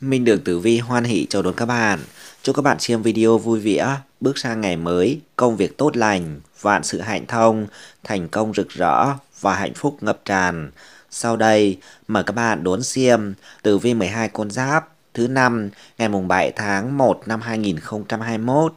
Minh Đường Tử Vi hoan hỷ chào đón các bạn. Chúc các bạn xem video vui vẻ, bước sang ngày mới, công việc tốt lành, vạn sự hạnh thông, thành công rực rỡ và hạnh phúc ngập tràn. Sau đây, mời các bạn đón xem Tử Vi 12 con giáp thứ năm ngày mùng 7 tháng 1 năm 2021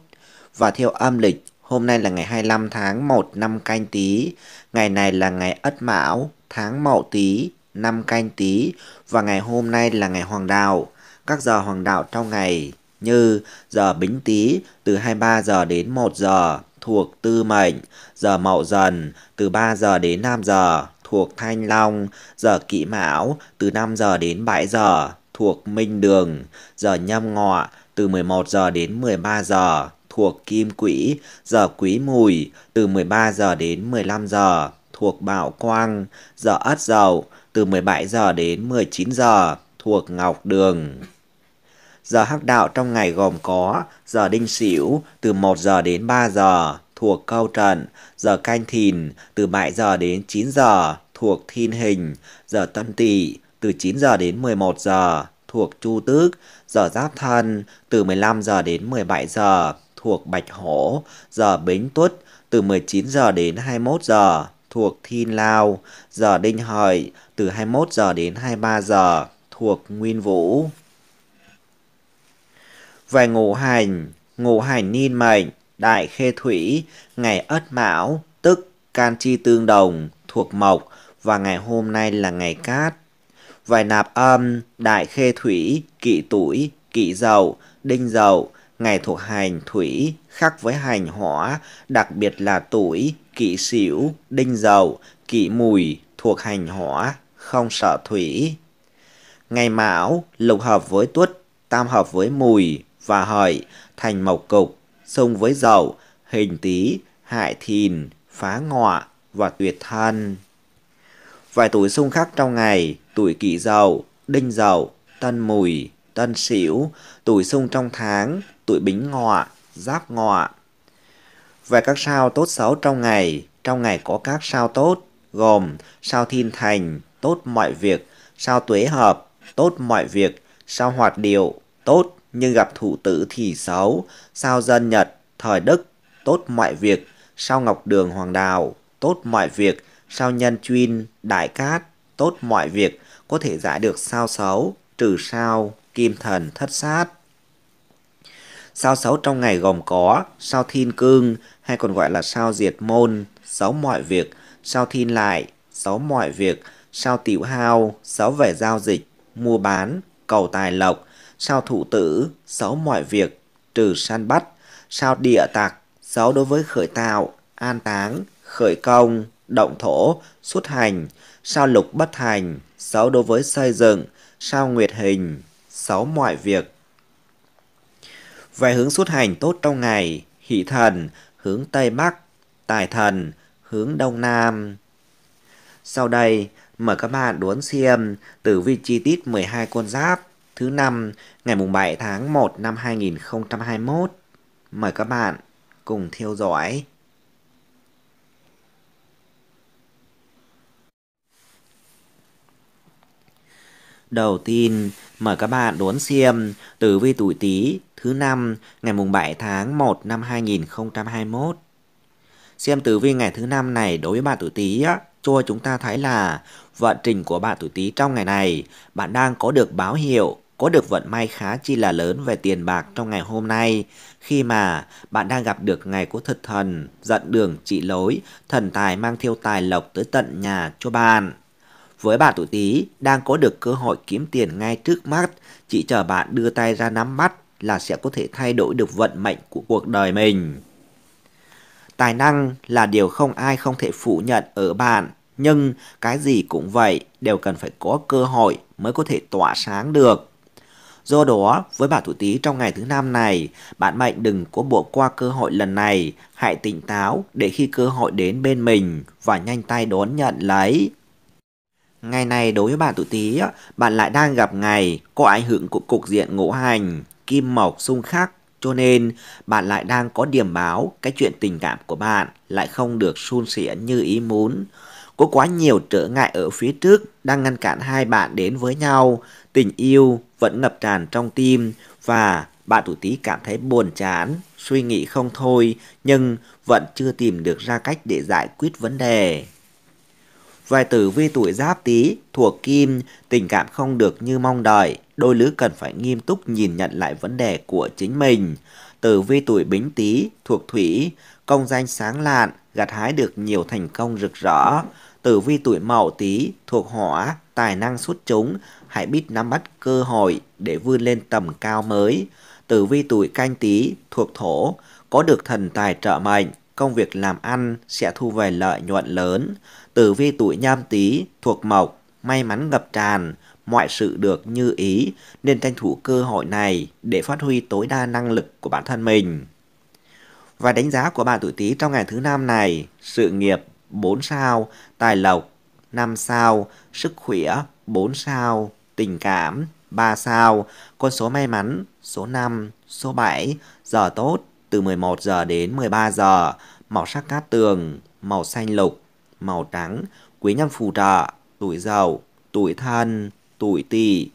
và theo âm lịch Hôm nay là ngày 25 tháng 1 năm canh tí, ngày này là ngày Ất Mão, tháng Mậu Tý, năm canh tí và ngày hôm nay là ngày Hoàng Đạo, các giờ hoàng đạo trong ngày như giờ Bính Tý từ 23 giờ đến 1 giờ thuộc Tư Mệnh, giờ Mậu Dần từ 3 giờ đến 5 giờ thuộc Thanh Long, giờ Kỷ Mão từ 5 giờ đến 7 giờ thuộc Minh Đường, giờ Nhâm Ngọ từ 11 giờ đến 13 giờ thuộc Kim Quỹ, giờ Quý Mùi từ 13 giờ đến 15 giờ thuộc Bảo Quang, giờ Ất Dậu từ 17 giờ đến 19 giờ thuộc Ngọc Đường. Giờ hắc đạo trong ngày gồm có giờ đinh sửu từ 1 giờ đến 3 giờ thuộc câu trận, giờ canh thìn từ 7 giờ đến 9 giờ thuộc thiên hình, giờ tân tỵ từ 9 giờ đến 11 giờ thuộc chu tước, giờ giáp thân từ 15 giờ đến 17 giờ thuộc bạch hổ, giờ bính tuất từ 19 giờ đến 21 giờ thuộc Thiên Lao, giờ Đinh Hợi từ 21 giờ đến 23 giờ thuộc Nguyên Vũ. Về ngũ hành, ngũ hành niên mệnh, đại khê thủy, ngày ất mão, tức can chi tương đồng, thuộc mộc và ngày hôm nay là ngày cát. Về nạp âm, đại khê thủy, kỵ tuổi, kỵ dậu, đinh dậu, ngày thuộc hành thủy, khắc với hành hỏa, đặc biệt là tuổi, kỵ sửu, đinh dậu, kỵ mùi, thuộc hành hỏa, không sợ thủy. Ngày mão, lục hợp với tuất, tam hợp với mùi và hợi, thành mộc cục, xung với dậu, hình tý, hại thìn, phá ngọ và tuyệt thân. Vài tuổi xung khắc trong ngày, tuổi kỷ dậu, đinh dậu, tân mùi, tân sửu, tuổi xung trong tháng, tuổi bính ngọ, giáp ngọ. Về các sao tốt xấu trong ngày, trong ngày có các sao tốt gồm sao thiên thành, tốt mọi việc, sao tuế hợp, tốt mọi việc, sao hoạt điệu, tốt nhưng gặp thủ tử thì xấu, sao dân Nhật, thời Đức, tốt mọi việc, sao Ngọc Đường Hoàng Đào, tốt mọi việc, sao Nhân Chuyên, Đại Cát, tốt mọi việc, có thể giải được sao xấu, trừ sao, kim thần thất sát. Sao xấu trong ngày gồm có sao thiên cương hay còn gọi là sao diệt môn, xấu mọi việc, sao thiên lại, xấu mọi việc, sao tiểu hao, xấu về giao dịch, mua bán, cầu tài lộc, sao thủ tử, xấu mọi việc, trừ săn bắt, sao địa tạc, xấu đối với khởi tạo, an táng, khởi công, động thổ, xuất hành, sao lục bất hành, xấu đối với xây dựng, sao nguyệt hình, xấu mọi việc. Về hướng xuất hành tốt trong ngày, hỷ thần, hướng Tây Bắc, tài thần, hướng Đông Nam. Sau đây, Mời các bạn đón xem tử vi chi tiết 12 con giáp thứ năm ngày mùng 7 tháng 1 năm 2021. Mời các bạn cùng theo dõi. Đầu tiên, mời các bạn đón xem tử vi tuổi Tý thứ năm ngày mùng 7 tháng 1 năm 2021. Xem tử vi ngày thứ năm này đối với bạn tuổi Tý á cho chúng ta thấy là vận trình của bạn tuổi Tý trong ngày này, bạn đang có được báo hiệu có được vận may khá chi là lớn về tiền bạc trong ngày hôm nay khi mà bạn đang gặp được ngày của thực thần, dẫn đường trị lối, thần tài mang theo tài lộc tới tận nhà cho bạn. Với bạn tuổi Tý đang có được cơ hội kiếm tiền ngay trước mắt, chỉ chờ bạn đưa tay ra nắm bắt là sẽ có thể thay đổi được vận mệnh của cuộc đời mình. Tài năng là điều không ai không thể phủ nhận ở bạn, nhưng cái gì cũng vậy, đều cần phải có cơ hội mới có thể tỏa sáng được. Do đó, với bà thủ tí trong ngày thứ năm này, bạn mệnh đừng có bỏ qua cơ hội lần này, hãy tỉnh táo để khi cơ hội đến bên mình và nhanh tay đón nhận lấy. Ngày này đối với bạn tuổi tí, bạn lại đang gặp ngày có ảnh hưởng của cục diện ngũ hành, kim mộc xung khắc cho nên bạn lại đang có điểm báo cái chuyện tình cảm của bạn lại không được suôn sẻ như ý muốn. Có quá nhiều trở ngại ở phía trước đang ngăn cản hai bạn đến với nhau. Tình yêu vẫn ngập tràn trong tim và bạn tuổi tý cảm thấy buồn chán, suy nghĩ không thôi nhưng vẫn chưa tìm được ra cách để giải quyết vấn đề. Vài tử vi tuổi giáp tý thuộc kim, tình cảm không được như mong đợi, đôi lứa cần phải nghiêm túc nhìn nhận lại vấn đề của chính mình. Tử vi tuổi bính tý thuộc thủy, công danh sáng lạn, gặt hái được nhiều thành công rực rỡ. Tử vi tuổi mậu tý thuộc hỏa, tài năng xuất chúng, hãy biết nắm bắt cơ hội để vươn lên tầm cao mới. Tử vi tuổi canh tý thuộc thổ, có được thần tài trợ mệnh, công việc làm ăn sẽ thu về lợi nhuận lớn tử vi tuổi nhâm tý thuộc mộc, may mắn ngập tràn, mọi sự được như ý nên tranh thủ cơ hội này để phát huy tối đa năng lực của bản thân mình. Và đánh giá của bạn tuổi Tý trong ngày thứ năm này, sự nghiệp 4 sao, tài lộc 5 sao, sức khỏe 4 sao, tình cảm 3 sao, con số may mắn số 5, số 7, giờ tốt từ 11 giờ đến 13 giờ, màu sắc cát tường, màu xanh lục màu trắng, quý nhân phù trợ, tuổi giàu, tuổi thân, tuổi tỵ.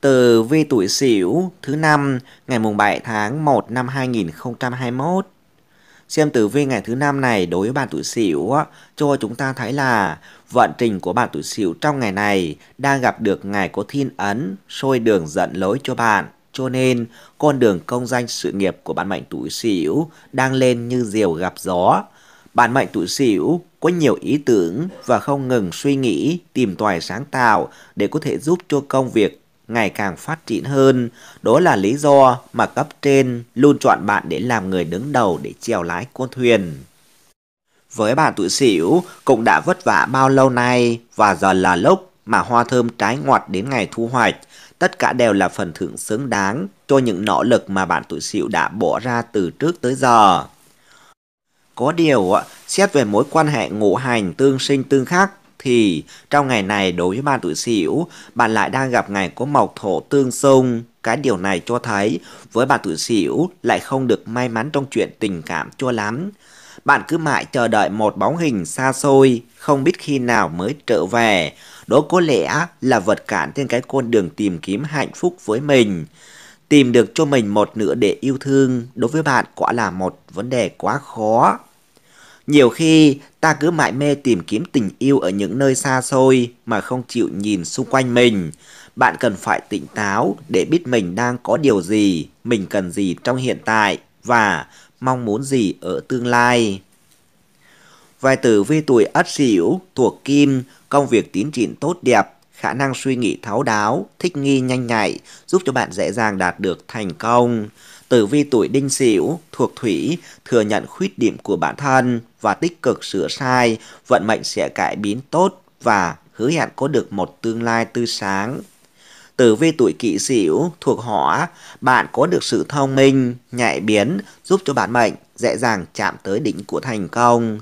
Từ vi tuổi Sửu thứ năm ngày mùng 7 tháng 1 năm 2021. Xem tử vi ngày thứ năm này đối với bạn tuổi Sửu cho chúng ta thấy là vận trình của bạn tuổi Sửu trong ngày này đang gặp được ngày có thiên ấn sôi đường dẫn lối cho bạn. Cho nên, con đường công danh sự nghiệp của bạn mệnh tuổi Sửu đang lên như diều gặp gió. Bạn mệnh tuổi Sửu có nhiều ý tưởng và không ngừng suy nghĩ, tìm tòi sáng tạo để có thể giúp cho công việc ngày càng phát triển hơn. Đó là lý do mà cấp trên luôn chọn bạn để làm người đứng đầu để chèo lái con thuyền. Với bạn tuổi Sửu cũng đã vất vả bao lâu nay và giờ là lúc mà hoa thơm trái ngọt đến ngày thu hoạch, Tất cả đều là phần thưởng xứng đáng cho những nỗ lực mà bạn tuổi sửu đã bỏ ra từ trước tới giờ. Có điều, xét về mối quan hệ ngũ hành tương sinh tương khắc, thì trong ngày này đối với bạn tuổi sửu, bạn lại đang gặp ngày có mộc thổ tương xung. Cái điều này cho thấy với bạn tuổi sửu lại không được may mắn trong chuyện tình cảm cho lắm. Bạn cứ mãi chờ đợi một bóng hình xa xôi, không biết khi nào mới trở về. Đó có lẽ là vật cản trên cái con đường tìm kiếm hạnh phúc với mình. Tìm được cho mình một nửa để yêu thương đối với bạn quả là một vấn đề quá khó. Nhiều khi ta cứ mãi mê tìm kiếm tình yêu ở những nơi xa xôi mà không chịu nhìn xung quanh mình. Bạn cần phải tỉnh táo để biết mình đang có điều gì, mình cần gì trong hiện tại và mong muốn gì ở tương lai. Vài tử vi tuổi Ất Sửu thuộc Kim, công việc tiến triển tốt đẹp, khả năng suy nghĩ tháo đáo, thích nghi nhanh nhạy, giúp cho bạn dễ dàng đạt được thành công. Tử vi tuổi Đinh Sửu thuộc Thủy thừa nhận khuyết điểm của bản thân và tích cực sửa sai, vận mệnh sẽ cải biến tốt và hứa hẹn có được một tương lai tươi sáng. Tử vi tuổi kỷ sửu thuộc hỏa, bạn có được sự thông minh, nhạy biến, giúp cho bản mệnh dễ dàng chạm tới đỉnh của thành công.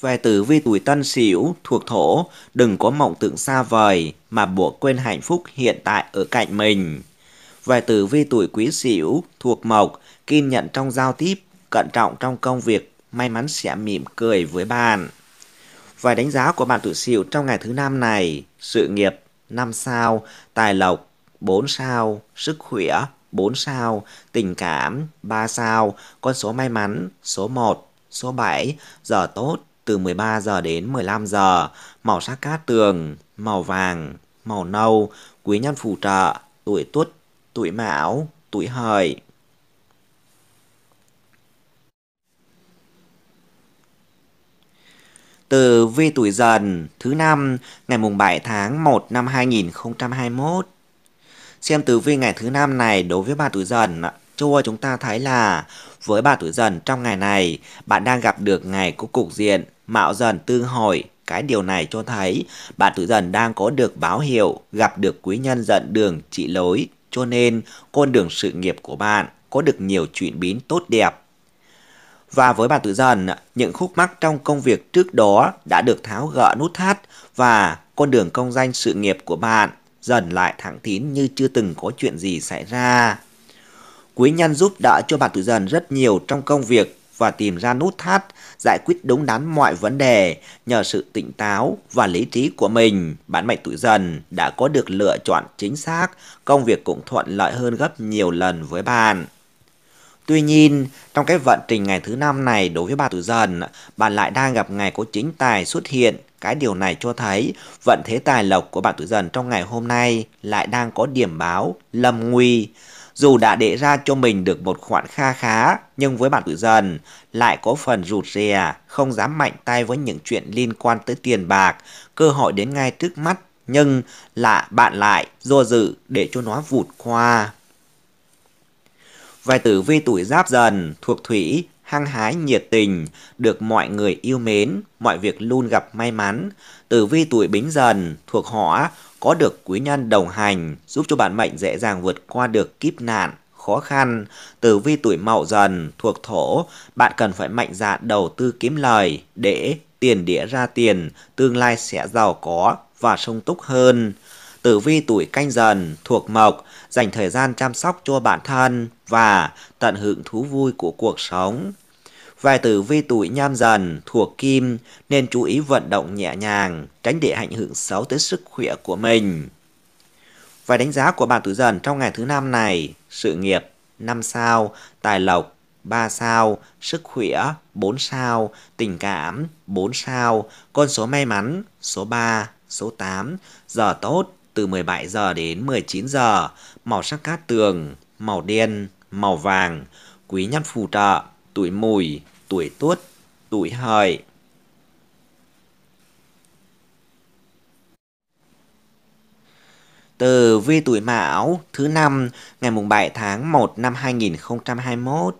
Về tử vi tuổi tân sửu thuộc thổ, đừng có mộng tưởng xa vời mà buộc quên hạnh phúc hiện tại ở cạnh mình. Về tử vi tuổi quý sửu thuộc mộc, kiên nhẫn trong giao tiếp, cẩn trọng trong công việc, may mắn sẽ mỉm cười với bạn. Vài đánh giá của bạn tuổi sửu trong ngày thứ năm này, sự nghiệp 5 sao, tài lộc 4 sao, sức khỏe 4 sao, tình cảm 3 sao, con số may mắn số 1, số 7, giờ tốt từ 13 giờ đến 15 giờ, màu sắc cát tường, màu vàng, màu nâu, quý nhân phù trợ, tuổi tuất, tuổi mão, tuổi hợi. Từ vi tuổi dần thứ năm ngày mùng 7 tháng 1 năm 2021. Xem tử vi ngày thứ năm này đối với bà tuổi dần ạ. chúng ta thấy là với bà tuổi dần trong ngày này, bạn đang gặp được ngày của cục diện Mạo dần tư hỏi cái điều này cho thấy bạn tử dần đang có được báo hiệu gặp được quý nhân dẫn đường trị lối, cho nên con đường sự nghiệp của bạn có được nhiều chuyển biến tốt đẹp. Và với bạn tử dần, những khúc mắc trong công việc trước đó đã được tháo gỡ nút thắt và con đường công danh sự nghiệp của bạn dần lại thẳng tín như chưa từng có chuyện gì xảy ra. Quý nhân giúp đỡ cho bạn tử dần rất nhiều trong công việc và tìm ra nút thắt giải quyết đúng đắn mọi vấn đề nhờ sự tỉnh táo và lý trí của mình. Bán mệnh tuổi dần đã có được lựa chọn chính xác, công việc cũng thuận lợi hơn gấp nhiều lần với bạn. Tuy nhiên, trong cái vận trình ngày thứ năm này đối với bà tuổi dần, bạn lại đang gặp ngày có chính tài xuất hiện. Cái điều này cho thấy vận thế tài lộc của bạn tuổi dần trong ngày hôm nay lại đang có điểm báo lâm nguy. Dù đã để ra cho mình được một khoản kha khá, nhưng với bản tự dần, lại có phần rụt rè, không dám mạnh tay với những chuyện liên quan tới tiền bạc, cơ hội đến ngay trước mắt, nhưng lạ bạn lại do dự để cho nó vụt qua. Vài tử vi tuổi giáp dần, thuộc thủy, hăng hái nhiệt tình, được mọi người yêu mến, mọi việc luôn gặp may mắn. Tử vi tuổi bính dần, thuộc hỏa, có được quý nhân đồng hành giúp cho bạn mệnh dễ dàng vượt qua được kiếp nạn, khó khăn. Tử vi tuổi mậu dần thuộc thổ, bạn cần phải mạnh dạn đầu tư kiếm lời để tiền đĩa ra tiền, tương lai sẽ giàu có và sung túc hơn. Tử vi tuổi canh dần thuộc mộc, dành thời gian chăm sóc cho bản thân và tận hưởng thú vui của cuộc sống. Vài tử vi tuổi nham dần thuộc kim nên chú ý vận động nhẹ nhàng, tránh để ảnh hưởng xấu tới sức khỏe của mình. vài đánh giá của bạn tuổi dần trong ngày thứ năm này, sự nghiệp 5 sao, tài lộc 3 sao, sức khỏe 4 sao, tình cảm 4 sao, con số may mắn số 3, số 8, giờ tốt từ 17 giờ đến 19 giờ, màu sắc cát tường, màu đen, màu vàng, quý nhân phù trợ tuổi mùi, tuổi tuất, tuổi hợi. Từ vi tuổi Mão thứ năm ngày mùng 7 tháng 1 năm 2021.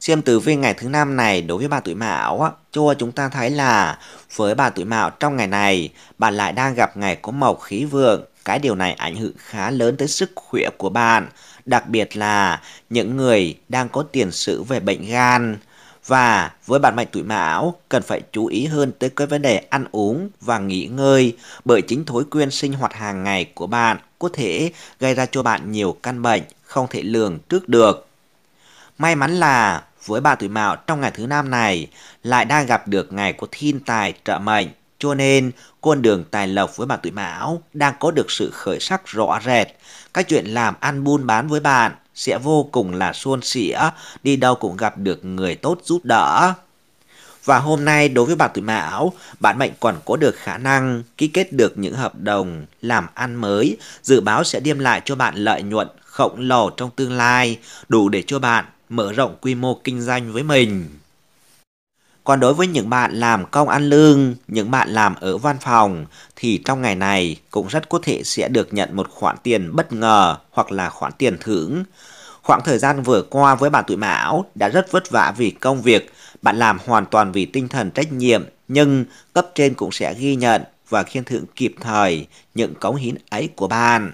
Xem tử vi ngày thứ năm này đối với bà tuổi Mão cho chúng ta thấy là với bà tuổi Mão trong ngày này, bạn lại đang gặp ngày có màu khí vượng. Cái điều này ảnh hưởng khá lớn tới sức khỏe của bạn đặc biệt là những người đang có tiền sử về bệnh gan. Và với bạn mệnh tuổi mão, cần phải chú ý hơn tới cái vấn đề ăn uống và nghỉ ngơi bởi chính thói quen sinh hoạt hàng ngày của bạn có thể gây ra cho bạn nhiều căn bệnh không thể lường trước được. May mắn là với bà tuổi mão trong ngày thứ năm này lại đang gặp được ngày của thiên tài trợ mệnh cho nên con đường tài lộc với bạn tuổi mão đang có được sự khởi sắc rõ rệt các chuyện làm ăn buôn bán với bạn sẽ vô cùng là suôn sẻ, đi đâu cũng gặp được người tốt giúp đỡ. Và hôm nay đối với bạn tuổi Mão, bạn mệnh còn có được khả năng ký kết được những hợp đồng làm ăn mới, dự báo sẽ đem lại cho bạn lợi nhuận khổng lồ trong tương lai, đủ để cho bạn mở rộng quy mô kinh doanh với mình. Còn đối với những bạn làm công ăn lương, những bạn làm ở văn phòng thì trong ngày này cũng rất có thể sẽ được nhận một khoản tiền bất ngờ hoặc là khoản tiền thưởng. Khoảng thời gian vừa qua với bạn tuổi Mão đã rất vất vả vì công việc, bạn làm hoàn toàn vì tinh thần trách nhiệm nhưng cấp trên cũng sẽ ghi nhận và khen thưởng kịp thời những cống hiến ấy của bạn.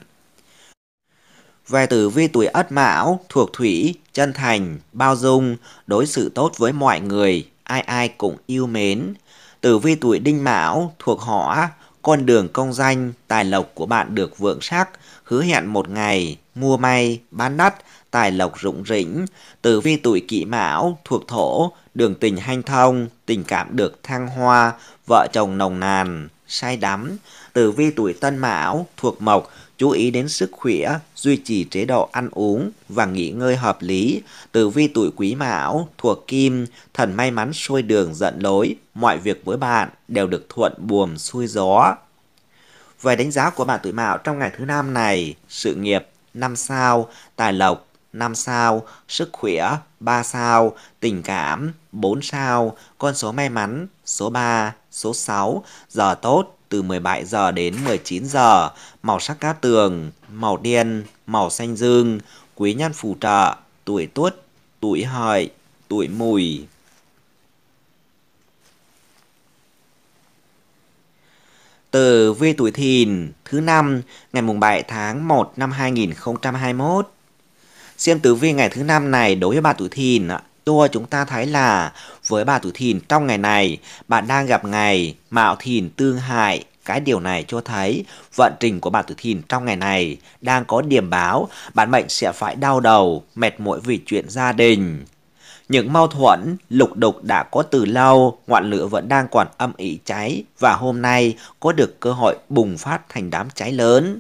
Về tử vi tuổi Ất Mão thuộc thủy, chân thành, bao dung, đối xử tốt với mọi người, ai ai cũng yêu mến. Tử vi tuổi đinh mão thuộc họ con đường công danh, tài lộc của bạn được vượng sắc, hứa hẹn một ngày, mua may, bán đắt, tài lộc rụng rỉnh. Tử vi tuổi kỷ mão thuộc thổ, đường tình hanh thông, tình cảm được thăng hoa, vợ chồng nồng nàn, say đắm. Tử vi tuổi tân mão thuộc mộc, chú ý đến sức khỏe, duy trì chế độ ăn uống và nghỉ ngơi hợp lý. Tử vi tuổi quý mão, thuộc kim, thần may mắn xuôi đường dẫn lối, mọi việc với bạn đều được thuận buồm xuôi gió. Về đánh giá của bạn tuổi mão trong ngày thứ năm này, sự nghiệp 5 sao, tài lộc 5 sao, sức khỏe 3 sao, tình cảm 4 sao, con số may mắn số 3, số 6, giờ tốt từ 17 giờ đến 19 giờ, màu sắc cát tường, màu đen, màu xanh dương, quý nhân phù trợ, tuổi tuất, tuổi hợi, tuổi mùi. Từ vi tuổi thìn thứ năm ngày mùng 7 tháng 1 năm 2021. Xem tử vi ngày thứ năm này đối với bạn tuổi thìn ạ tua chúng ta thấy là với bà tuổi thìn trong ngày này, bạn đang gặp ngày mạo thìn tương hại. Cái điều này cho thấy vận trình của bạn tuổi thìn trong ngày này đang có điểm báo bạn mệnh sẽ phải đau đầu, mệt mỏi vì chuyện gia đình. Những mâu thuẫn, lục đục đã có từ lâu, ngọn lửa vẫn đang còn âm ỉ cháy và hôm nay có được cơ hội bùng phát thành đám cháy lớn.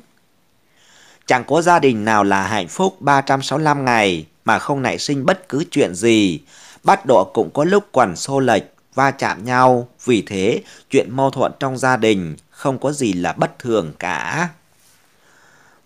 Chẳng có gia đình nào là hạnh phúc 365 ngày, mà không nảy sinh bất cứ chuyện gì. Bắt độ cũng có lúc quẩn xô lệch, va chạm nhau, vì thế chuyện mâu thuẫn trong gia đình không có gì là bất thường cả.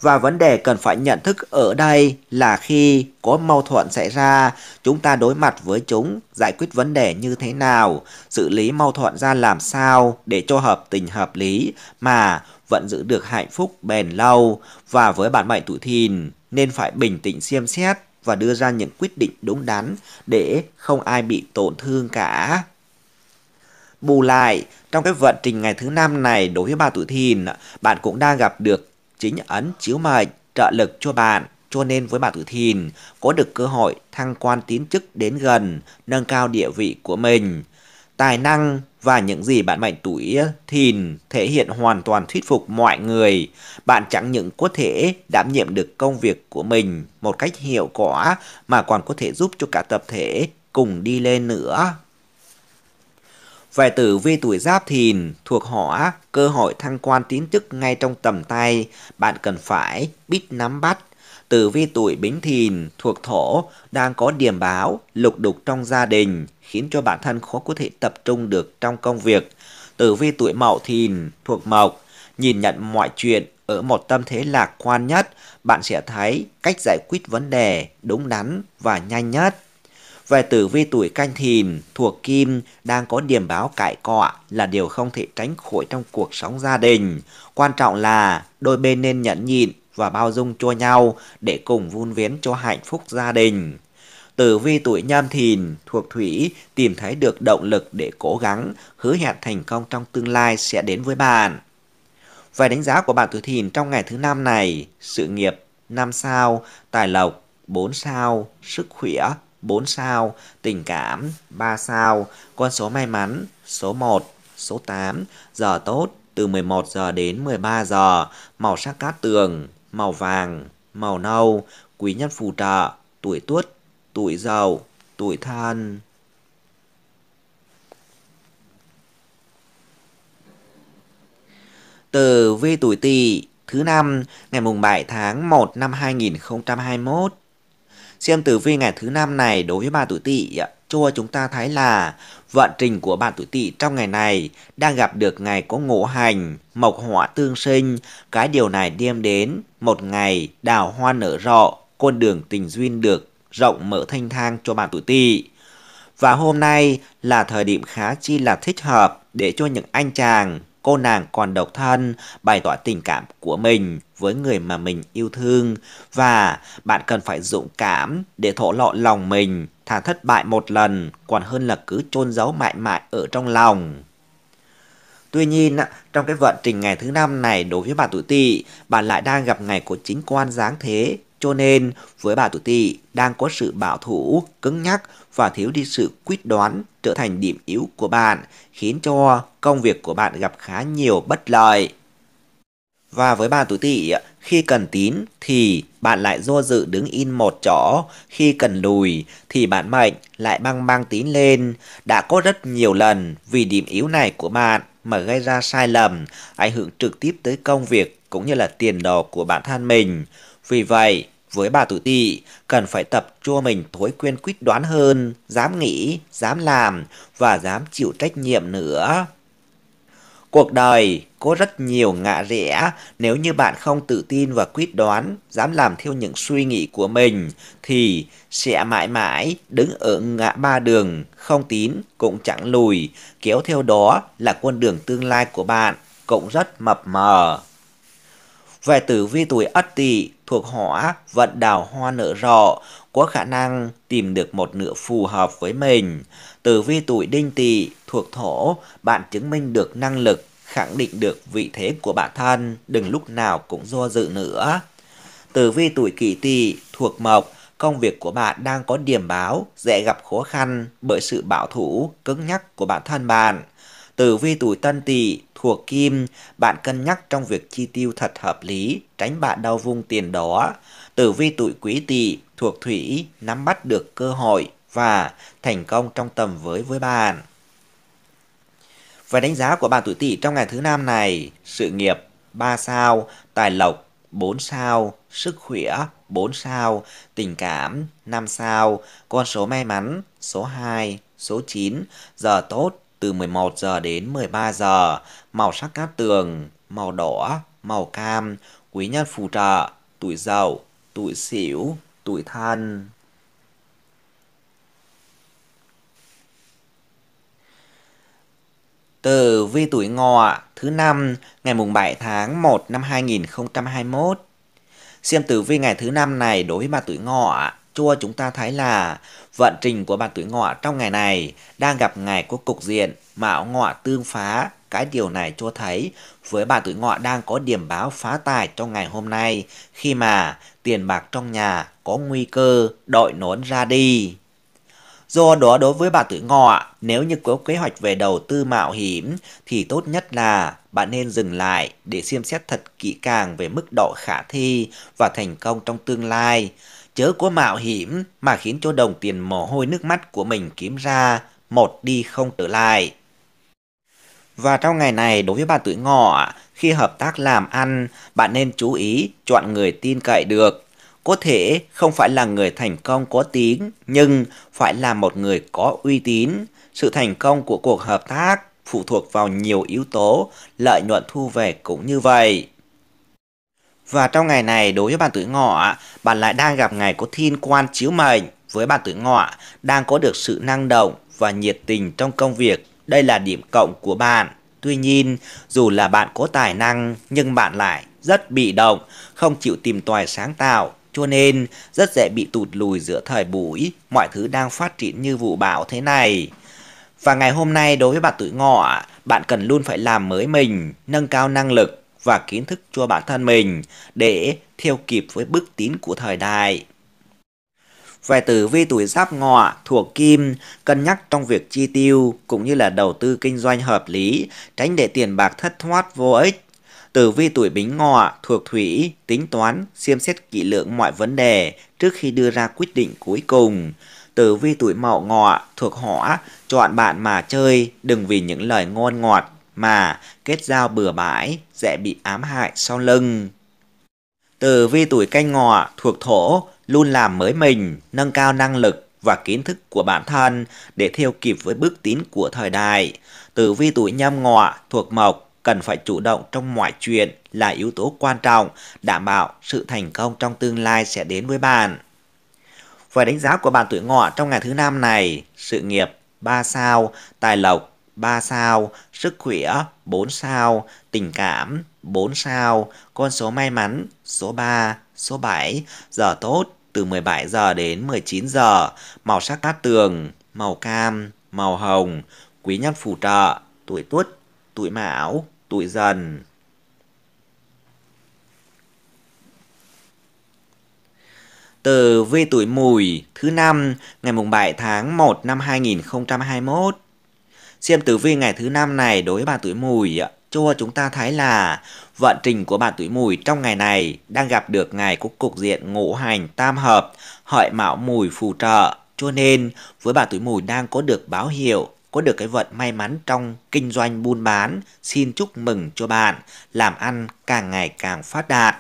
Và vấn đề cần phải nhận thức ở đây là khi có mâu thuẫn xảy ra, chúng ta đối mặt với chúng, giải quyết vấn đề như thế nào, xử lý mâu thuẫn ra làm sao để cho hợp tình hợp lý mà vẫn giữ được hạnh phúc bền lâu. Và với bản mệnh tuổi thìn nên phải bình tĩnh xem xét, và đưa ra những quyết định đúng đắn để không ai bị tổn thương cả. Bù lại, trong cái vận trình ngày thứ năm này đối với bà tuổi thìn, bạn cũng đang gặp được chính ấn chiếu mời trợ lực cho bạn. Cho nên với bà tuổi thìn, có được cơ hội thăng quan tiến chức đến gần, nâng cao địa vị của mình. Tài năng và những gì bạn mạnh tuổi thìn thể hiện hoàn toàn thuyết phục mọi người. Bạn chẳng những có thể đảm nhiệm được công việc của mình một cách hiệu quả mà còn có thể giúp cho cả tập thể cùng đi lên nữa. Về tử vi tuổi giáp thìn thuộc hỏa, cơ hội thăng quan tiến chức ngay trong tầm tay, bạn cần phải biết nắm bắt Tử vi tuổi Bính Thìn thuộc thổ đang có điểm báo lục đục trong gia đình khiến cho bản thân khó có thể tập trung được trong công việc. Tử vi tuổi Mậu Thìn thuộc Mộc nhìn nhận mọi chuyện ở một tâm thế lạc quan nhất, bạn sẽ thấy cách giải quyết vấn đề đúng đắn và nhanh nhất. Về tử vi tuổi canh thìn thuộc kim đang có điểm báo cãi cọ là điều không thể tránh khỏi trong cuộc sống gia đình. Quan trọng là đôi bên nên nhẫn nhịn và bao dung cho nhau để cùng vun vén cho hạnh phúc gia đình. Tử vi tuổi nhâm thìn thuộc thủy tìm thấy được động lực để cố gắng, hứa hẹn thành công trong tương lai sẽ đến với bạn. Vài đánh giá của bạn tuổi thìn trong ngày thứ năm này, sự nghiệp 5 sao, tài lộc 4 sao, sức khỏe 4 sao, tình cảm 3 sao, con số may mắn số 1, số 8, giờ tốt từ 11 giờ đến 13 giờ, màu sắc cát tường màu vàng, màu nâu, quý nhân phù trợ, tuổi tuất, tuổi dậu, tuổi than. Từ vi tuổi tỵ thứ năm ngày mùng 7 tháng 1 năm 2021. Xem tử vi ngày thứ năm này đối với bà tuổi tỵ ạ cho chúng ta thấy là vận trình của bạn tuổi tỵ trong ngày này đang gặp được ngày có ngũ hành, mộc hỏa tương sinh. Cái điều này đem đến một ngày đào hoa nở rộ, con đường tình duyên được rộng mở thanh thang cho bạn tuổi tỵ. Và hôm nay là thời điểm khá chi là thích hợp để cho những anh chàng, cô nàng còn độc thân bày tỏ tình cảm của mình với người mà mình yêu thương và bạn cần phải dũng cảm để thổ lộ lòng mình thà thất bại một lần còn hơn là cứ chôn giấu mãi mãi ở trong lòng. Tuy nhiên, trong cái vận trình ngày thứ năm này đối với bà tuổi tỵ, bạn lại đang gặp ngày của chính quan giáng thế, cho nên với bà tuổi tỵ đang có sự bảo thủ, cứng nhắc và thiếu đi sự quyết đoán trở thành điểm yếu của bạn, khiến cho công việc của bạn gặp khá nhiều bất lợi. Và với bà tuổi tỵ, khi cần tín thì bạn lại do dự đứng in một chỗ, khi cần lùi thì bạn mệnh lại băng băng tín lên. Đã có rất nhiều lần vì điểm yếu này của bạn mà gây ra sai lầm, ảnh hưởng trực tiếp tới công việc cũng như là tiền đồ của bản thân mình. Vì vậy, với bà tuổi tỵ cần phải tập cho mình thói quen quyết đoán hơn, dám nghĩ, dám làm và dám chịu trách nhiệm nữa. Cuộc đời có rất nhiều ngã rẽ. Nếu như bạn không tự tin và quyết đoán, dám làm theo những suy nghĩ của mình, thì sẽ mãi mãi đứng ở ngã ba đường, không tín cũng chẳng lùi, kéo theo đó là con đường tương lai của bạn cũng rất mập mờ. Về tử vi tuổi Ất Tỵ thuộc hỏa vận đào hoa nở rộ, có khả năng tìm được một nửa phù hợp với mình. Tử vi tuổi Đinh Tỵ thuộc thổ, bạn chứng minh được năng lực khẳng định được vị thế của bản thân, đừng lúc nào cũng do dự nữa. Tử vi tuổi kỷ tỵ thuộc mộc, công việc của bạn đang có điểm báo, dễ gặp khó khăn bởi sự bảo thủ, cứng nhắc của bản thân bạn. Tử vi tuổi tân tỵ thuộc kim, bạn cân nhắc trong việc chi tiêu thật hợp lý, tránh bạn đau vung tiền đó. Tử vi tuổi quý tỵ thuộc thủy, nắm bắt được cơ hội và thành công trong tầm với với bạn. Về đánh giá của bạn tuổi Tỵ trong ngày thứ năm này, sự nghiệp 3 sao, tài lộc 4 sao, sức khỏe 4 sao, tình cảm 5 sao, con số may mắn số 2, số 9, giờ tốt từ 11 giờ đến 13 giờ, màu sắc cát tường, màu đỏ, màu cam, quý nhân phù trợ, tuổi giàu tuổi sửu, tuổi thân. từ vi tuổi ngọ thứ năm ngày mùng 7 tháng 1 năm 2021. Xem tử vi ngày thứ năm này đối với bạn tuổi ngọ cho chúng ta thấy là vận trình của bạn tuổi ngọ trong ngày này đang gặp ngày có cục diện mão ngọ tương phá. Cái điều này cho thấy với bạn tuổi ngọ đang có điểm báo phá tài trong ngày hôm nay khi mà tiền bạc trong nhà có nguy cơ đội nón ra đi. Do đó đối với bà tuổi ngọ, nếu như có kế hoạch về đầu tư mạo hiểm thì tốt nhất là bạn nên dừng lại để xem xét thật kỹ càng về mức độ khả thi và thành công trong tương lai. Chớ có mạo hiểm mà khiến cho đồng tiền mồ hôi nước mắt của mình kiếm ra một đi không trở lại. Và trong ngày này đối với bà tuổi ngọ, khi hợp tác làm ăn, bạn nên chú ý chọn người tin cậy được có thể không phải là người thành công có tiếng nhưng phải là một người có uy tín sự thành công của cuộc hợp tác phụ thuộc vào nhiều yếu tố lợi nhuận thu về cũng như vậy và trong ngày này đối với bạn tuổi ngọ bạn lại đang gặp ngày có thiên quan chiếu mệnh với bạn tuổi ngọ đang có được sự năng động và nhiệt tình trong công việc đây là điểm cộng của bạn tuy nhiên dù là bạn có tài năng nhưng bạn lại rất bị động không chịu tìm tòi sáng tạo cho nên rất dễ bị tụt lùi giữa thời buổi, mọi thứ đang phát triển như vụ bão thế này. Và ngày hôm nay đối với bạn tuổi ngọ, bạn cần luôn phải làm mới mình, nâng cao năng lực và kiến thức cho bản thân mình để theo kịp với bước tiến của thời đại. Về tử vi tuổi giáp ngọ thuộc kim, cân nhắc trong việc chi tiêu cũng như là đầu tư kinh doanh hợp lý, tránh để tiền bạc thất thoát vô ích Tử vi tuổi Bính Ngọ thuộc thủy, tính toán, xem xét kỹ lưỡng mọi vấn đề trước khi đưa ra quyết định cuối cùng. Tử vi tuổi Mậu Ngọ thuộc hỏa, chọn bạn mà chơi, đừng vì những lời ngon ngọt mà kết giao bừa bãi dễ bị ám hại sau lưng. Tử vi tuổi Canh Ngọ thuộc thổ, luôn làm mới mình, nâng cao năng lực và kiến thức của bản thân để theo kịp với bước tiến của thời đại. Tử vi tuổi Nhâm Ngọ thuộc mộc, cần phải chủ động trong mọi chuyện là yếu tố quan trọng, đảm bảo sự thành công trong tương lai sẽ đến với bạn. Về đánh giá của bạn tuổi ngọ trong ngày thứ năm này, sự nghiệp 3 sao, tài lộc 3 sao, sức khỏe 4 sao, tình cảm 4 sao, con số may mắn số 3, số 7, giờ tốt từ 17 giờ đến 19 giờ, màu sắc cát tường, màu cam, màu hồng, quý nhân phù trợ, tuổi tuất, tuổi mão, tuổi dần. Từ vi tuổi mùi thứ năm ngày mùng 7 tháng 1 năm 2021. Xem tử vi ngày thứ năm này đối với bà tuổi mùi cho chúng ta thấy là vận trình của bà tuổi mùi trong ngày này đang gặp được ngày của cục diện ngũ hành tam hợp hợi mão mùi phù trợ cho nên với bà tuổi mùi đang có được báo hiệu có được cái vận may mắn trong kinh doanh buôn bán, xin chúc mừng cho bạn, làm ăn càng ngày càng phát đạt.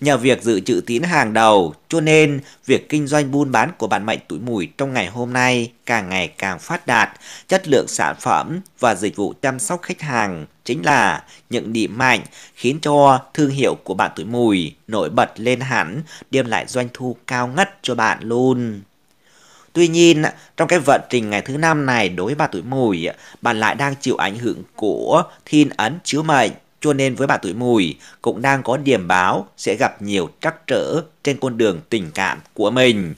Nhờ việc dự trữ tín hàng đầu, cho nên việc kinh doanh buôn bán của bạn mệnh tuổi mùi trong ngày hôm nay càng ngày càng phát đạt, chất lượng sản phẩm và dịch vụ chăm sóc khách hàng chính là những điểm mạnh khiến cho thương hiệu của bạn tuổi mùi nổi bật lên hẳn, đem lại doanh thu cao ngất cho bạn luôn. Tuy nhiên, trong cái vận trình ngày thứ năm này đối với bà tuổi mùi, bạn lại đang chịu ảnh hưởng của thiên ấn chiếu mệnh. Cho nên với bà tuổi mùi cũng đang có điểm báo sẽ gặp nhiều trắc trở trên con đường tình cảm của mình.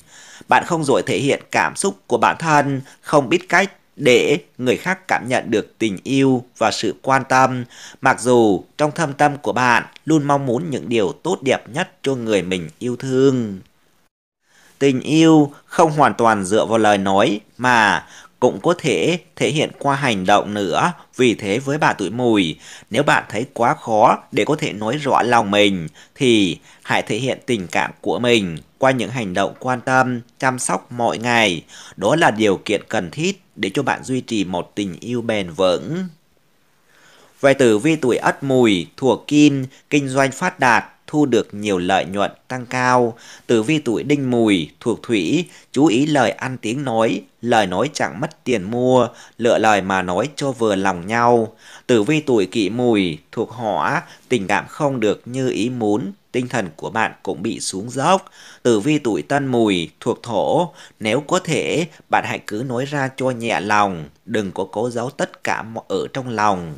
Bạn không giỏi thể hiện cảm xúc của bản thân, không biết cách để người khác cảm nhận được tình yêu và sự quan tâm, mặc dù trong thâm tâm của bạn luôn mong muốn những điều tốt đẹp nhất cho người mình yêu thương. Tình yêu không hoàn toàn dựa vào lời nói mà cũng có thể thể hiện qua hành động nữa. Vì thế với bà tuổi mùi, nếu bạn thấy quá khó để có thể nói rõ lòng mình thì hãy thể hiện tình cảm của mình qua những hành động quan tâm, chăm sóc mọi ngày. Đó là điều kiện cần thiết để cho bạn duy trì một tình yêu bền vững. Về tử vi tuổi Ất Mùi, thuộc Kim, kinh doanh phát đạt, thu được nhiều lợi nhuận tăng cao. Tử vi tuổi đinh mùi, thuộc thủy, chú ý lời ăn tiếng nói, lời nói chẳng mất tiền mua, lựa lời mà nói cho vừa lòng nhau. Tử vi tuổi kỵ mùi, thuộc hỏa, tình cảm không được như ý muốn, tinh thần của bạn cũng bị xuống dốc. Tử vi tuổi tân mùi thuộc thổ, nếu có thể bạn hãy cứ nói ra cho nhẹ lòng, đừng có cố giấu tất cả ở trong lòng.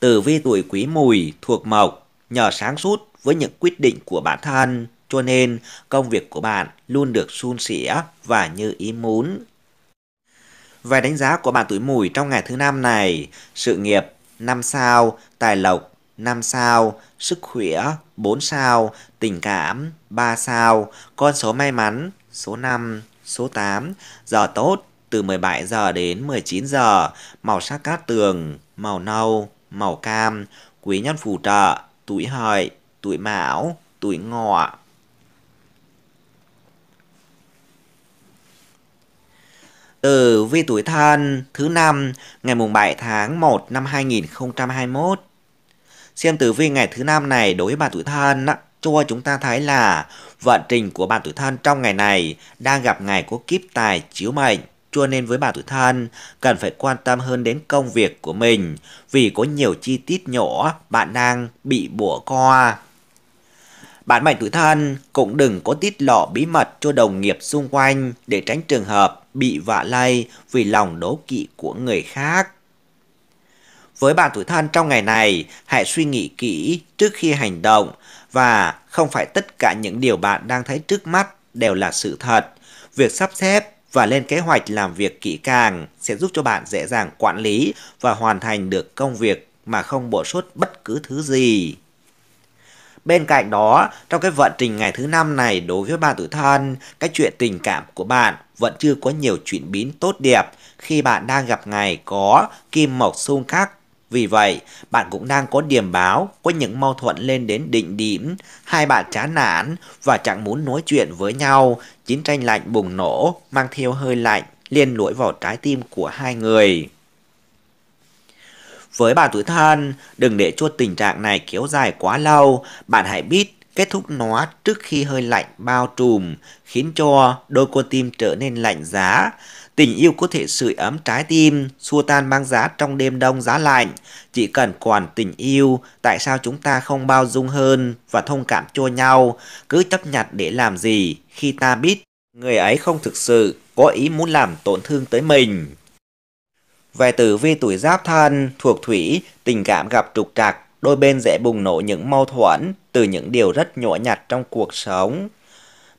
Tử vi tuổi quý mùi thuộc mộc, nhờ sáng suốt với những quyết định của bản thân, cho nên công việc của bạn luôn được suôn sẻ và như ý muốn. Về đánh giá của bạn tuổi mùi trong ngày thứ năm này, sự nghiệp 5 sao, tài lộc 5 sao, sức khỏe 4 sao, tình cảm 3 sao, con số may mắn số 5, số 8, giờ tốt từ 17 giờ đến 19 giờ, màu sắc cát tường, màu nâu, màu cam, quý nhân phù trợ, tuổi hợi, tuổi mão, tuổi ngọ. Tử ừ, vi tuổi thân thứ năm ngày mùng 7 tháng 1 năm 2021. Xem tử vi ngày thứ năm này đối với bạn tuổi thân cho chúng ta thấy là vận trình của bạn tuổi thân trong ngày này đang gặp ngày có kiếp tài chiếu mệnh cho nên với bà tuổi thân cần phải quan tâm hơn đến công việc của mình vì có nhiều chi tiết nhỏ bạn đang bị bủa co. Bạn mệnh tuổi thân cũng đừng có tiết lộ bí mật cho đồng nghiệp xung quanh để tránh trường hợp bị vạ lây vì lòng đố kỵ của người khác. Với bạn tuổi thân trong ngày này, hãy suy nghĩ kỹ trước khi hành động và không phải tất cả những điều bạn đang thấy trước mắt đều là sự thật. Việc sắp xếp và lên kế hoạch làm việc kỹ càng sẽ giúp cho bạn dễ dàng quản lý và hoàn thành được công việc mà không bỏ sót bất cứ thứ gì. Bên cạnh đó, trong cái vận trình ngày thứ năm này đối với bạn tự thân, cái chuyện tình cảm của bạn vẫn chưa có nhiều chuyển biến tốt đẹp khi bạn đang gặp ngày có kim mộc xung khắc vì vậy, bạn cũng đang có điểm báo có những mâu thuẫn lên đến đỉnh điểm, hai bạn chán nản và chẳng muốn nói chuyện với nhau, chiến tranh lạnh bùng nổ, mang theo hơi lạnh, liên lũi vào trái tim của hai người. Với bạn tuổi thân, đừng để cho tình trạng này kéo dài quá lâu, bạn hãy biết kết thúc nó trước khi hơi lạnh bao trùm, khiến cho đôi con tim trở nên lạnh giá. Tình yêu có thể sưởi ấm trái tim, xua tan băng giá trong đêm đông giá lạnh. Chỉ cần còn tình yêu, tại sao chúng ta không bao dung hơn và thông cảm cho nhau, cứ chấp nhặt để làm gì khi ta biết người ấy không thực sự có ý muốn làm tổn thương tới mình. Về tử vi tuổi giáp thân, thuộc thủy, tình cảm gặp trục trặc, đôi bên dễ bùng nổ những mâu thuẫn từ những điều rất nhỏ nhặt trong cuộc sống.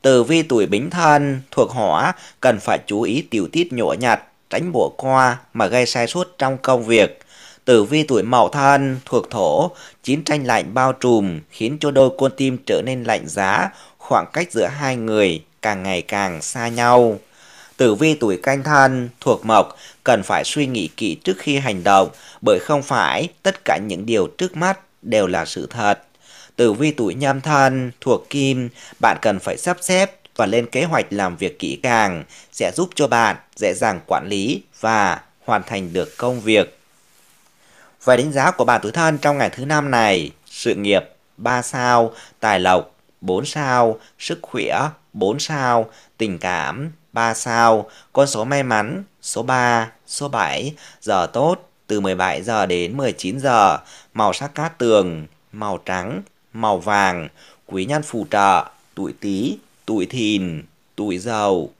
Tử vi tuổi bính thân thuộc hỏa cần phải chú ý tiểu tiết nhỏ nhặt, tránh bỏ qua mà gây sai suất trong công việc. Tử vi tuổi mậu thân thuộc thổ, chiến tranh lạnh bao trùm khiến cho đôi con tim trở nên lạnh giá, khoảng cách giữa hai người càng ngày càng xa nhau. Tử vi tuổi canh thân thuộc mộc cần phải suy nghĩ kỹ trước khi hành động bởi không phải tất cả những điều trước mắt đều là sự thật tử vi tuổi nhâm thân thuộc kim, bạn cần phải sắp xếp và lên kế hoạch làm việc kỹ càng sẽ giúp cho bạn dễ dàng quản lý và hoàn thành được công việc. Về đánh giá của bạn tuổi thân trong ngày thứ năm này, sự nghiệp 3 sao, tài lộc 4 sao, sức khỏe 4 sao, tình cảm 3 sao, con số may mắn số 3, số 7, giờ tốt từ 17 giờ đến 19 giờ, màu sắc cát tường, màu trắng, màu vàng, quý nhân phù trợ, tuổi Tý, tuổi Thìn, tuổi Dậu.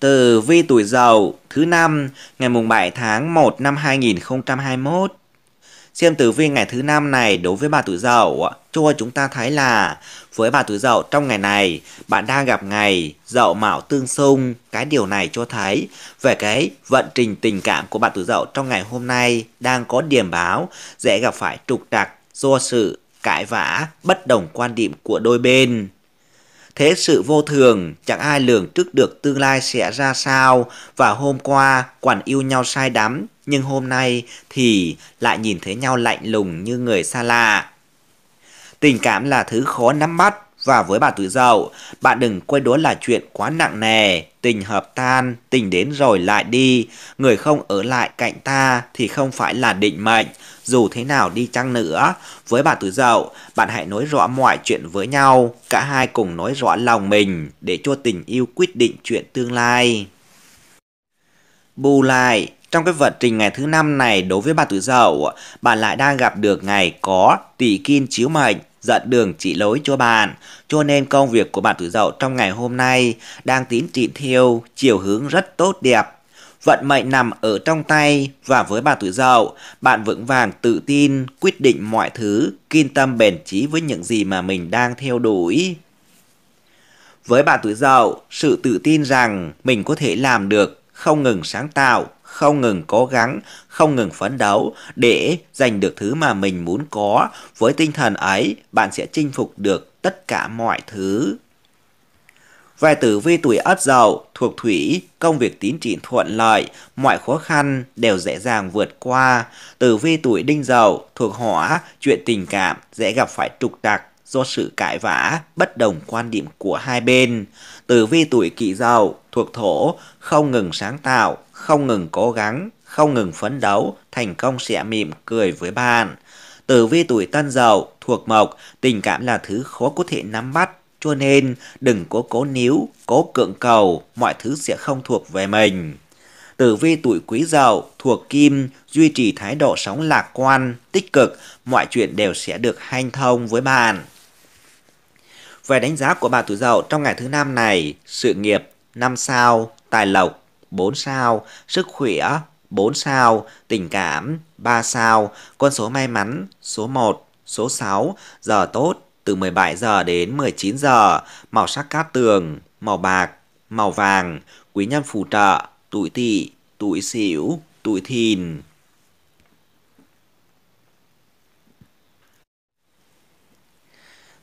Từ vi tuổi Dậu thứ năm ngày mùng 7 tháng 1 năm 2021 Xem tử vi ngày thứ năm này đối với bà tuổi dậu cho chúng ta thấy là với bà tuổi dậu trong ngày này bạn đang gặp ngày dậu mạo tương xung. Cái điều này cho thấy về cái vận trình tình cảm của bạn tuổi dậu trong ngày hôm nay đang có điểm báo dễ gặp phải trục trặc do sự cãi vã bất đồng quan điểm của đôi bên. Thế sự vô thường, chẳng ai lường trước được tương lai sẽ ra sao và hôm qua quản yêu nhau sai đắm, nhưng hôm nay thì lại nhìn thấy nhau lạnh lùng như người xa lạ. Tình cảm là thứ khó nắm bắt, và với bà tuổi dậu, bạn đừng quên đó là chuyện quá nặng nề, tình hợp tan, tình đến rồi lại đi, người không ở lại cạnh ta thì không phải là định mệnh, dù thế nào đi chăng nữa. Với bà tuổi dậu, bạn hãy nói rõ mọi chuyện với nhau, cả hai cùng nói rõ lòng mình để cho tình yêu quyết định chuyện tương lai. Bù lại, trong cái vận trình ngày thứ năm này đối với bà tuổi dậu, bạn lại đang gặp được ngày có tỷ kim chiếu mệnh dẫn đường chỉ lối cho bạn. Cho nên công việc của bạn tuổi dậu trong ngày hôm nay đang tiến triển theo chiều hướng rất tốt đẹp. Vận mệnh nằm ở trong tay và với bạn tuổi dậu, bạn vững vàng tự tin, quyết định mọi thứ, kiên tâm bền chí với những gì mà mình đang theo đuổi. Với bạn tuổi dậu, sự tự tin rằng mình có thể làm được, không ngừng sáng tạo, không ngừng cố gắng, không ngừng phấn đấu để giành được thứ mà mình muốn có. Với tinh thần ấy, bạn sẽ chinh phục được tất cả mọi thứ. Về tử vi tuổi ất dậu, thuộc thủy, công việc tín trị thuận lợi, mọi khó khăn đều dễ dàng vượt qua. Tử vi tuổi đinh dậu, thuộc hỏa, chuyện tình cảm dễ gặp phải trục trặc, do sự cãi vã, bất đồng quan điểm của hai bên. Tử vi tuổi kỷ dậu thuộc thổ không ngừng sáng tạo, không ngừng cố gắng, không ngừng phấn đấu, thành công sẽ mỉm cười với bạn. Tử vi tuổi tân dậu thuộc mộc, tình cảm là thứ khó có thể nắm bắt, cho nên đừng cố cố níu, cố cưỡng cầu, mọi thứ sẽ không thuộc về mình. Tử vi tuổi quý dậu thuộc kim, duy trì thái độ sống lạc quan, tích cực, mọi chuyện đều sẽ được hanh thông với bạn. Về đánh giá của bà tuổi Dậu trong ngày thứ năm này, sự nghiệp 5 sao, tài lộc 4 sao, sức khỏe 4 sao, tình cảm 3 sao, con số may mắn số 1, số 6, giờ tốt từ 17 giờ đến 19 giờ, màu sắc cát tường, màu bạc, màu vàng, quý nhân phù trợ, tuổi tỵ, tuổi sửu, tuổi thìn.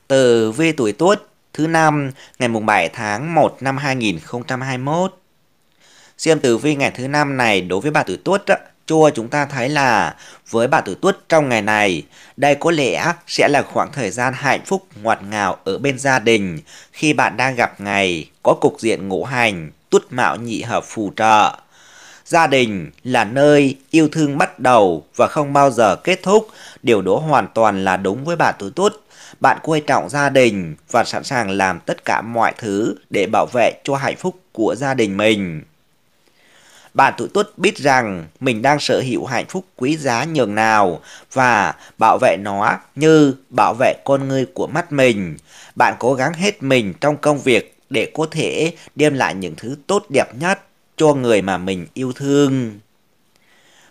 tử vi tuổi Tuất thứ năm ngày mùng 7 tháng 1 năm 2021. Xem tử vi ngày thứ năm này đối với bà tuổi Tuất á, cho chúng ta thấy là với bà tuổi Tuất trong ngày này, đây có lẽ sẽ là khoảng thời gian hạnh phúc ngọt ngào ở bên gia đình khi bạn đang gặp ngày có cục diện ngũ hành Tuất Mạo nhị hợp phù trợ. Gia đình là nơi yêu thương bắt đầu và không bao giờ kết thúc, điều đó hoàn toàn là đúng với bà tuổi Tuất bạn coi trọng gia đình và sẵn sàng làm tất cả mọi thứ để bảo vệ cho hạnh phúc của gia đình mình. Bạn tuổi tuất biết rằng mình đang sở hữu hạnh phúc quý giá nhường nào và bảo vệ nó như bảo vệ con người của mắt mình. Bạn cố gắng hết mình trong công việc để có thể đem lại những thứ tốt đẹp nhất cho người mà mình yêu thương.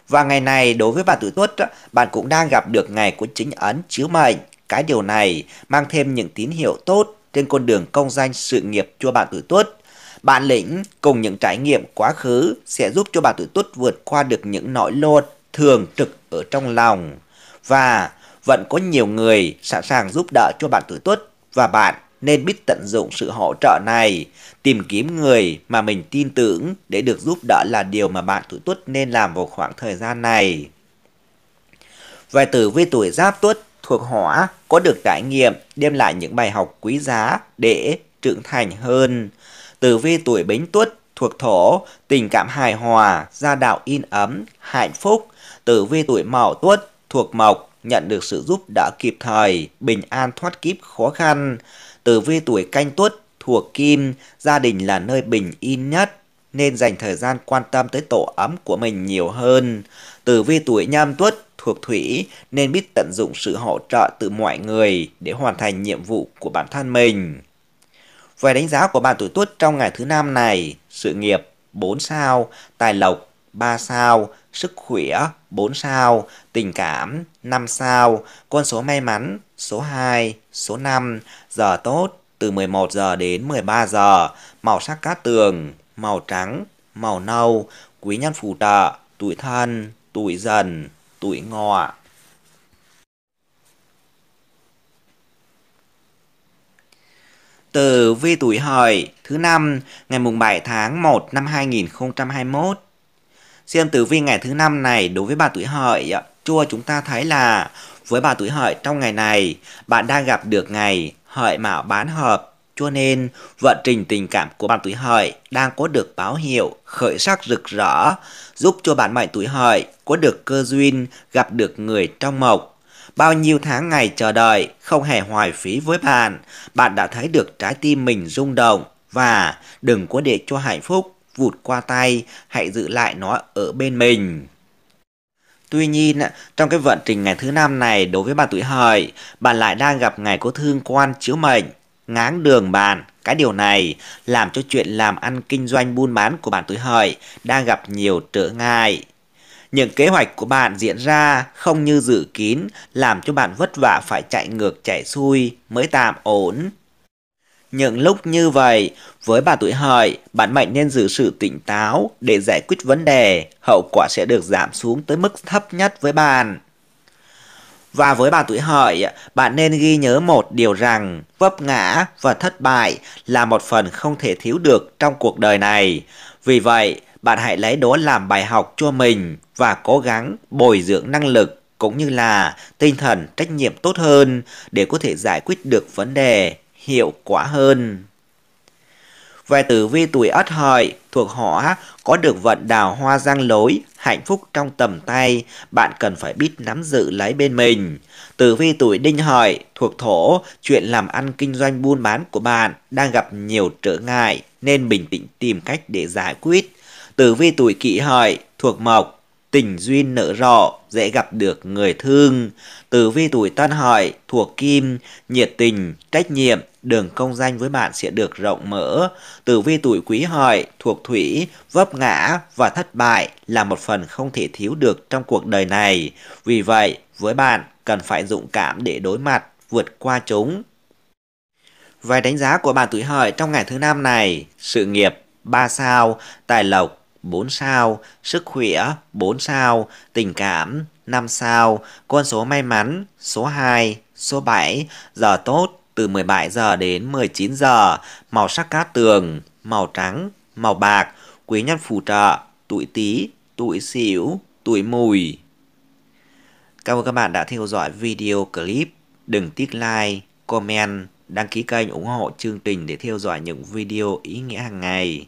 Và ngày này đối với bạn tuổi Tuất, bạn cũng đang gặp được ngày của chính ấn chiếu mệnh. Cái điều này mang thêm những tín hiệu tốt trên con đường công danh sự nghiệp cho bạn tuổi tuất. Bản lĩnh cùng những trải nghiệm quá khứ sẽ giúp cho bạn tuổi tuất vượt qua được những nỗi lo thường trực ở trong lòng. Và vẫn có nhiều người sẵn sàng giúp đỡ cho bạn tuổi tuất và bạn nên biết tận dụng sự hỗ trợ này, tìm kiếm người mà mình tin tưởng để được giúp đỡ là điều mà bạn tuổi tuất nên làm vào khoảng thời gian này. Về tử vi tuổi giáp tuất thuộc hóa có được trải nghiệm đem lại những bài học quý giá để trưởng thành hơn. Tử vi tuổi bính tuất thuộc thổ, tình cảm hài hòa, gia đạo in ấm, hạnh phúc. Tử vi tuổi mão tuất thuộc mộc, nhận được sự giúp đỡ kịp thời, bình an thoát kiếp khó khăn. Tử vi tuổi canh tuất thuộc kim, gia đình là nơi bình yên nhất, nên dành thời gian quan tâm tới tổ ấm của mình nhiều hơn. Tử vi tuổi nhâm tuất thuộc thủy nên biết tận dụng sự hỗ trợ từ mọi người để hoàn thành nhiệm vụ của bản thân mình. Về đánh giá của bạn tuổi tuất trong ngày thứ năm này, sự nghiệp 4 sao, tài lộc 3 sao, sức khỏe 4 sao, tình cảm 5 sao, con số may mắn số 2, số 5, giờ tốt từ 11 giờ đến 13 giờ, màu sắc cát tường, màu trắng, màu nâu, quý nhân phù trợ, tuổi thân, tuổi dần, tuổi ngọ. Từ vi tuổi hợi thứ năm ngày mùng 7 tháng 1 năm 2021. Xem tử vi ngày thứ năm này đối với bà tuổi hợi chua chúng ta thấy là với bà tuổi hợi trong ngày này bạn đang gặp được ngày hợi mạo bán hợp cho nên, vận trình tình cảm của bạn tuổi hợi đang có được báo hiệu khởi sắc rực rỡ, giúp cho bạn mệnh tuổi hợi có được cơ duyên gặp được người trong mộc. Bao nhiêu tháng ngày chờ đợi không hề hoài phí với bạn, bạn đã thấy được trái tim mình rung động và đừng có để cho hạnh phúc vụt qua tay, hãy giữ lại nó ở bên mình. Tuy nhiên, trong cái vận trình ngày thứ năm này đối với bạn tuổi hợi, bạn lại đang gặp ngày có thương quan chiếu mệnh ngáng đường bàn. Cái điều này làm cho chuyện làm ăn kinh doanh buôn bán của bạn tuổi hợi đang gặp nhiều trở ngại. Những kế hoạch của bạn diễn ra không như dự kín làm cho bạn vất vả phải chạy ngược chạy xuôi mới tạm ổn. Những lúc như vậy, với bà tuổi hợi, bạn mệnh nên giữ sự tỉnh táo để giải quyết vấn đề, hậu quả sẽ được giảm xuống tới mức thấp nhất với bạn. Và với bạn tuổi hợi, bạn nên ghi nhớ một điều rằng vấp ngã và thất bại là một phần không thể thiếu được trong cuộc đời này. Vì vậy, bạn hãy lấy đó làm bài học cho mình và cố gắng bồi dưỡng năng lực cũng như là tinh thần trách nhiệm tốt hơn để có thể giải quyết được vấn đề hiệu quả hơn. Về tử vi tuổi ất hợi thuộc họ có được vận đào hoa giang lối, hạnh phúc trong tầm tay, bạn cần phải biết nắm giữ lấy bên mình. Tử vi tuổi đinh hợi thuộc thổ, chuyện làm ăn kinh doanh buôn bán của bạn đang gặp nhiều trở ngại nên bình tĩnh tìm cách để giải quyết. Tử vi tuổi kỷ hợi thuộc mộc, tình duyên nở rộ, dễ gặp được người thương. Tử vi tuổi tân hợi, thuộc kim, nhiệt tình, trách nhiệm, đường công danh với bạn sẽ được rộng mở. Tử vi tuổi quý hợi, thuộc thủy, vấp ngã và thất bại là một phần không thể thiếu được trong cuộc đời này. Vì vậy, với bạn cần phải dũng cảm để đối mặt, vượt qua chúng. Vài đánh giá của bạn tuổi hợi trong ngày thứ năm này, sự nghiệp 3 sao, tài lộc 4 sao, sức khỏe 4 sao, tình cảm 5 sao, con số may mắn số 2, số 7, giờ tốt từ 17 giờ đến 19 giờ, màu sắc cát tường, màu trắng, màu bạc, quý nhân phù trợ, tuổi Tý, tuổi Sửu, tuổi Mùi. Cảm ơn các bạn đã theo dõi video clip. Đừng tiếc like, comment, đăng ký kênh ủng hộ chương trình để theo dõi những video ý nghĩa hàng ngày.